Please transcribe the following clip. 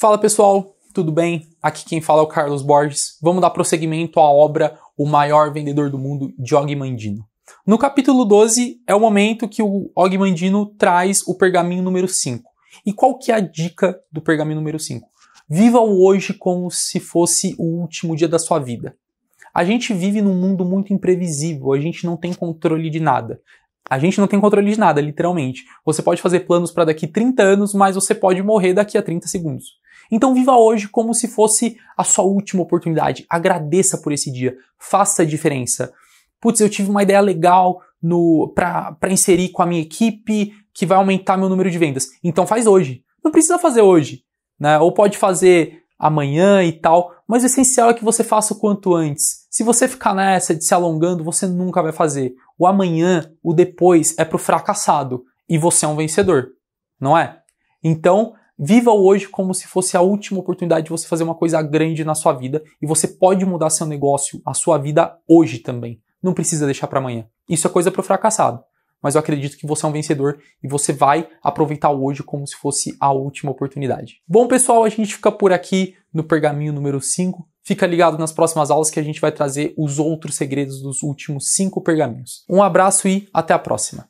Fala pessoal, tudo bem? Aqui quem fala é o Carlos Borges. Vamos dar prosseguimento à obra O Maior Vendedor do Mundo de Og Mandino. No capítulo 12 é o momento que o Og Mandino traz o pergaminho número 5. E qual que é a dica do pergaminho número 5? Viva o hoje como se fosse o último dia da sua vida. A gente vive num mundo muito imprevisível, a gente não tem controle de nada. A gente não tem controle de nada, literalmente. Você pode fazer planos para daqui 30 anos, mas você pode morrer daqui a 30 segundos. Então viva hoje como se fosse a sua última oportunidade. Agradeça por esse dia. Faça a diferença. Putz, eu tive uma ideia legal no para inserir com a minha equipe que vai aumentar meu número de vendas. Então faz hoje. Não precisa fazer hoje, né? Ou pode fazer amanhã e tal, mas o essencial é que você faça o quanto antes. Se você ficar nessa de se alongando, você nunca vai fazer. O amanhã, o depois é pro fracassado e você é um vencedor, não é? Então, Viva hoje como se fosse a última oportunidade de você fazer uma coisa grande na sua vida e você pode mudar seu negócio, a sua vida hoje também. Não precisa deixar para amanhã. Isso é coisa para o fracassado. Mas eu acredito que você é um vencedor e você vai aproveitar hoje como se fosse a última oportunidade. Bom, pessoal, a gente fica por aqui no pergaminho número 5. Fica ligado nas próximas aulas que a gente vai trazer os outros segredos dos últimos cinco pergaminhos. Um abraço e até a próxima.